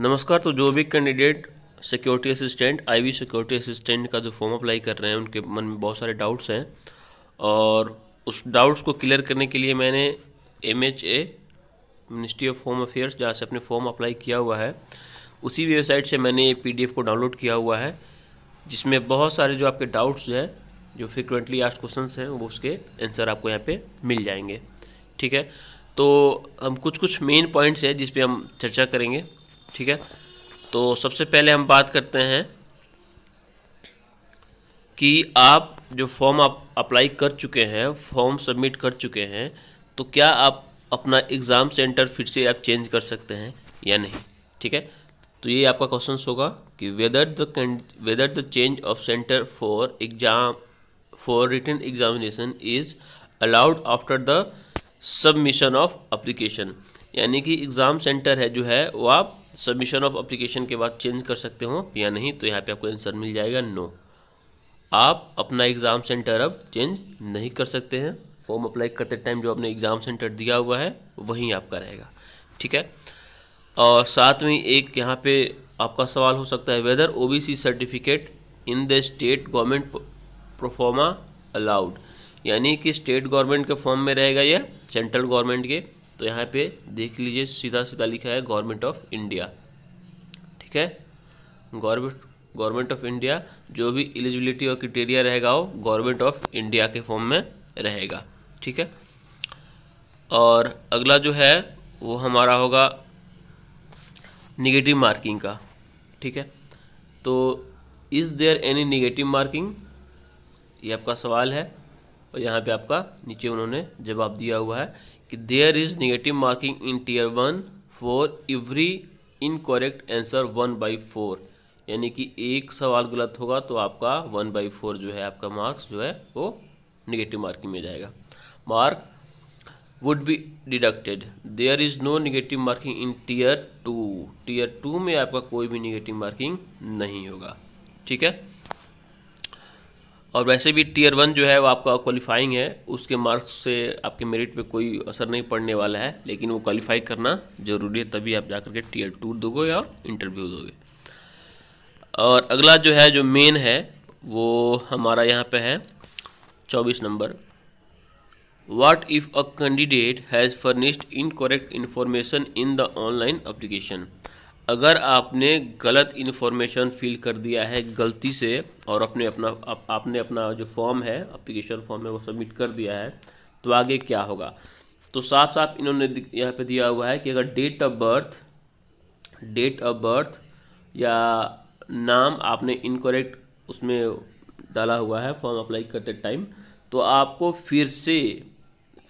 नमस्कार तो जो भी candidate security assistant IB security assistant का जो फॉर्म अप्लाई कर रहे हैं उनके मन में बहुत सारे डाउट्स हैं और उस डाउट्स को क्लियर करने के लिए मैंने M H A ministry of home affairs जहाँ से अपने फॉर्म अप्लाई किया हुआ है उसी वेबसाइट से मैंने ये पी को डाउनलोड किया हुआ है जिसमें बहुत सारे जो आपके डाउट्स हैं जो फ्रिक्वेंटली आस्ट क्वेश्चन हैं वो उसके आंसर आपको यहाँ पर मिल जाएंगे ठीक है तो हम कुछ कुछ मेन पॉइंट्स हैं जिस हम चर्चा करेंगे ठीक है तो सबसे पहले हम बात करते हैं कि आप जो फॉर्म आप अप्लाई कर चुके हैं फॉर्म सबमिट कर चुके हैं तो क्या आप अपना एग्ज़ाम सेंटर फिर से आप चेंज कर सकते हैं या नहीं ठीक है तो ये आपका क्वेश्चन होगा कि whether the whether the change of centre for exam for written examination is allowed after the submission of application यानी कि एग्ज़ाम सेंटर है जो है वो आप सबमिशन ऑफ अप्लीकेशन के बाद चेंज कर सकते हो या नहीं तो यहाँ पे आपको आंसर मिल जाएगा नो आप अपना एग्ज़ाम सेंटर अब चेंज नहीं कर सकते हैं फॉर्म अप्लाई करते टाइम जो आपने एग्ज़ाम सेंटर दिया हुआ है वहीं आपका रहेगा ठीक है और साथ में एक यहाँ पे आपका सवाल हो सकता है whether OBC certificate in the state government proforma allowed यानी कि स्टेट गवर्नमेंट के फॉर्म में रहेगा या सेंट्रल गवर्नमेंट के तो यहाँ पे देख लीजिए सीधा सीधा लिखा है गवर्नमेंट ऑफ इंडिया ठीक है गवर्नमेंट गवर्नमेंट ऑफ इंडिया जो भी एलिजिबिलिटी और क्रिटेरिया रहेगा वो गवर्नमेंट ऑफ इंडिया के फॉर्म में रहेगा ठीक है और अगला जो है वो हमारा होगा निगेटिव मार्किंग का ठीक है तो is there any negative marking ये आपका सवाल है और यहाँ पे आपका नीचे उन्होंने जवाब दिया हुआ है कि there is negative marking in tier one for every incorrect answer one by four यानी कि एक सवाल गलत होगा तो आपका वन बाई फोर जो है आपका मार्क्स जो है वो निगेटिव मार्किंग में जाएगा mark would be deducted there is no negative marking in tier two tier two में आपका कोई भी निगेटिव मार्किंग नहीं होगा ठीक है और वैसे भी टीयर वन जो है वो आपका क्वालिफाइंग है उसके मार्क्स से आपके मेरिट पे कोई असर नहीं पड़ने वाला है लेकिन वो क्वालिफाई करना ज़रूरी है तभी आप जा करके टीयर टू दोगे या इंटरव्यू दोगे और अगला जो है जो मेन है वो हमारा यहाँ पे है चौबीस number what if a candidate has furnished incorrect information in the online application अगर आपने गलत इन्फॉर्मेशन फिल कर दिया है गलती से और अपने अपना आप, आपने अपना जो फॉर्म है अप्लीकेशन फॉर्म है वो सबमिट कर दिया है तो आगे क्या होगा तो साफ साफ इन्होंने यहाँ पे दिया हुआ है कि अगर date of birth date of birth या नाम आपने इनकोरेक्ट उसमें डाला हुआ है फॉर्म अप्लाई करते टाइम तो आपको फिर से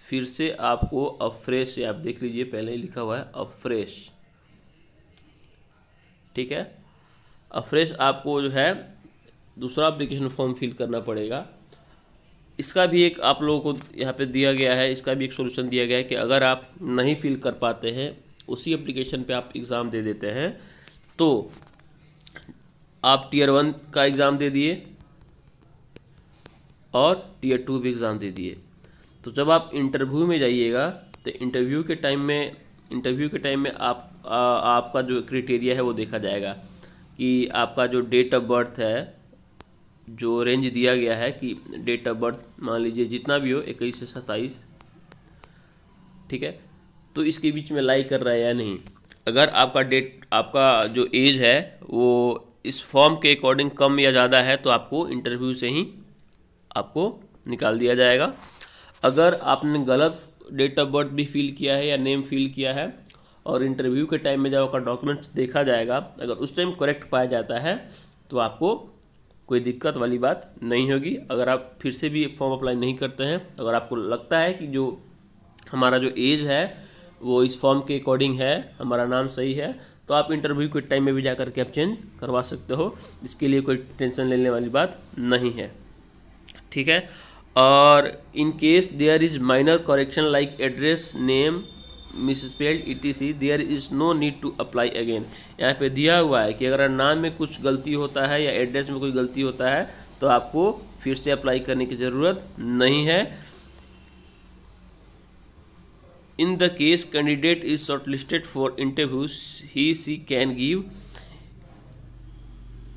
फिर से आपको अफ्रेश आप देख लीजिए पहले ही लिखा हुआ है अफ्रेश ठीक है अब फ्रेश आपको जो है दूसरा अप्लीकेशन फॉर्म फिल करना पड़ेगा इसका भी एक आप लोगों को यहाँ पे दिया गया है इसका भी एक सोल्यूशन दिया गया है कि अगर आप नहीं फिल कर पाते हैं उसी अप्लीकेशन पे आप एग्ज़ाम दे देते हैं तो आप टीयर वन का एग्ज़ाम दे दिए और टीयर टू भी एग्ज़ाम दे दिए तो जब आप इंटरव्यू में जाइएगा तो इंटरव्यू के टाइम में इंटरव्यू के टाइम में आप आ, आपका जो क्रिटेरिया है वो देखा जाएगा कि आपका जो डेट ऑफ बर्थ है जो रेंज दिया गया है कि डेट ऑफ बर्थ मान लीजिए जितना भी हो इक्कीस से सत्ताईस ठीक है तो इसके बीच में लाई कर रहा है या नहीं अगर आपका डेट आपका जो एज है वो इस फॉर्म के अकॉर्डिंग कम या ज़्यादा है तो आपको इंटरव्यू से ही आपको निकाल दिया जाएगा अगर आपने गलत डेट ऑफ बर्थ भी फिल किया है या नेम फिल किया है और इंटरव्यू के टाइम में जब आपका डॉक्यूमेंट्स देखा जाएगा अगर उस टाइम करेक्ट पाया जाता है तो आपको कोई दिक्कत वाली बात नहीं होगी अगर आप फिर से भी फॉर्म अप्लाई नहीं करते हैं अगर आपको लगता है कि जो हमारा जो एज है वो इस फॉर्म के अकॉर्डिंग है हमारा नाम सही है तो आप इंटरव्यू के टाइम में भी जा करके आप चेंज करवा सकते हो इसके लिए कोई टेंशन लेने वाली बात नहीं है ठीक है और in case there is minor correction like address name spelled E T C there is no need to apply again यहाँ पे दिया हुआ है कि अगर नाम में कुछ गलती होता है या एड्रेस में कोई गलती होता है तो आपको फिर से अप्लाई करने की ज़रूरत नहीं है in the case candidate is shortlisted for interview he she can give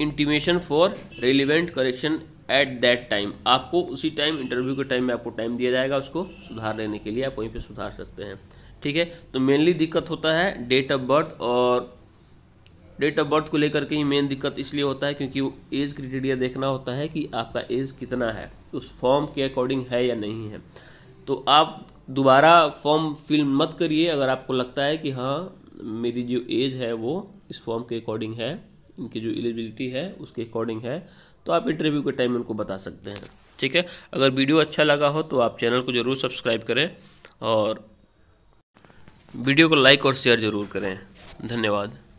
intimation for relevant correction at that time आपको उसी टाइम इंटरव्यू के टाइम में आपको टाइम दिया जाएगा उसको सुधार लेने के लिए आप वहीं पे सुधार सकते हैं ठीक है तो मेनली दिक्कत होता है डेट ऑफ बर्थ और डेट ऑफ बर्थ को लेकर के ही मेन दिक्कत इसलिए होता है क्योंकि वो एज क्रिटेरिया देखना होता है कि आपका एज कितना है उस फॉर्म के अकॉर्डिंग है या नहीं है तो आप दोबारा फॉर्म फिल मत करिए अगर आपको लगता है कि हाँ मेरी जो एज है वो इस फॉर्म के अकॉर्डिंग है इनकी जो एलिजिबिलिटी है उसके अकॉर्डिंग है तो आप इंटरव्यू के टाइम उनको बता सकते हैं ठीक है अगर वीडियो अच्छा लगा हो तो आप चैनल को ज़रूर सब्सक्राइब करें और वीडियो को लाइक और शेयर ज़रूर करें धन्यवाद